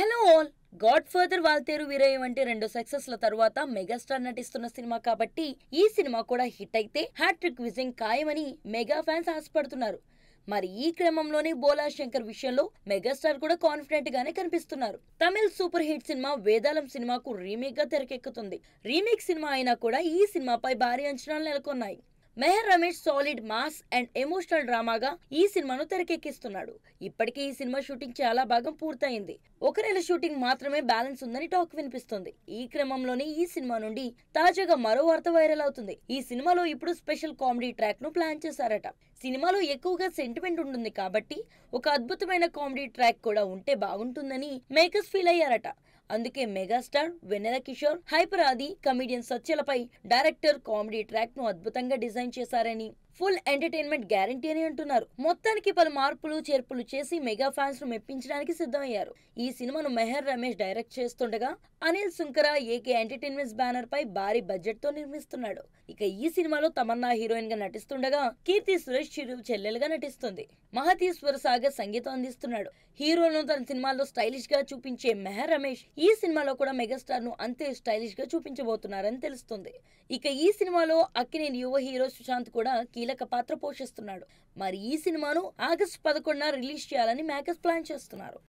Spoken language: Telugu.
hello all Godfather Waltair Veerayya వంటి రెండు సక్సెస్ ల తర్వాత మెగాస్టార్ నటిస్తున్న సినిమా కాబట్టి ఈ సినిమా కూడా హిట్ అయితే హ్యాట్రిక్ విజయం ఖాయమని మెగా ఫ్యాన్స్ ఆశపడుతున్నారు మరి ఈ క్రమంలోనే బోలా శంకర్ విషయంలో మెగాస్టార్ కూడా కాన్ఫిడెంట్ గానే కనిపిస్తున్నారు తమిళ సూపర్ హిట్ సినిమా వేదాలం సినిమాకు రీమేక్ గా తెరకెక్కుతుంది రీమేక్ సినిమా అయినా కూడా ఈ సినిమాపై భారీ అంచనాలు నెలకొన్నాయి Mehar Ramesh solid mass and emotional డ్రామాగా ఈ సినిమాను తెరకెక్కిస్తున్నాడు ఇప్పటికే ఈ సినిమా షూటింగ్ చాలా భాగం పూర్తయింది ఒక నెల షూటింగ్ మాత్రమే బ్యాలెన్స్ ఉందని టాక్ వినిపిస్తుంది ఈ క్రమంలోనే ఈ సినిమా నుండి తాజాగా మరో వార్త వైరల్ అవుతుంది ఈ సినిమాలో ఇప్పుడు స్పెషల్ కామెడీ ట్రాక్ ను ప్లాన్ చేశారట సినిమాలో ఎక్కువగా సెంటిమెంట్ ఉంటుంది కాబట్టి ఒక అద్భుతమైన కామెడీ ట్రాక్ కూడా ఉంటే బాగుంటుందని మేకర్స్ ఫీల్ అయ్యారట అందుకే megastar Vennela Kishore hyper Aadi comedian సత్యలపై డైరెక్టర్ కామెడీ ట్రాక్ ను అద్భుతంగా డిజైన్ చేశారని ఫుల్ ఎంటర్టైన్మెంట్ గ్యారంటీ అని అంటున్నారు మొత్తానికి పలు మార్పులు చేర్పులు చేసి మెగా ఫ్యాన్స్ ను మెప్పించడానికి సిద్ధమయ్యారు ఈ సినిమాను మెహర్ రమేష్ డైరెక్ట్ చేస్తుండగా Anil Sunkara AK entertainment banner పై భారీ బడ్జెట్ తో నిర్మిస్తున్నాడు ఇక ఈ సినిమాలో తమన్నా హీరోయిన్ గా నటిస్తుండగా కీర్తి సురేష్ చిరు చెల్లెలుగా నటిస్తుంది మహతీశ్వర సాగర్ సంగీతం అందిస్తున్నాడు హీరోను తన సినిమాలో స్టైలిష్ గా చూపించే మెహర్ రమేష్ ఈ సినిమాలో కూడా మెగాస్టార్ ను అంతే స్టైలిష్ గా చూపించబోతున్నారని తెలుస్తుంది ఇక ఈ సినిమాలో అక్కినేని యువ హీరో సుశాంత్ కూడా కీలక పాత్ర పోషిస్తున్నాడు మరి ఈ సినిమాను ఆగస్టు పదకొండున రిలీజ్ చేయాలని మేకర్స్ ప్లాన్ చేస్తున్నారు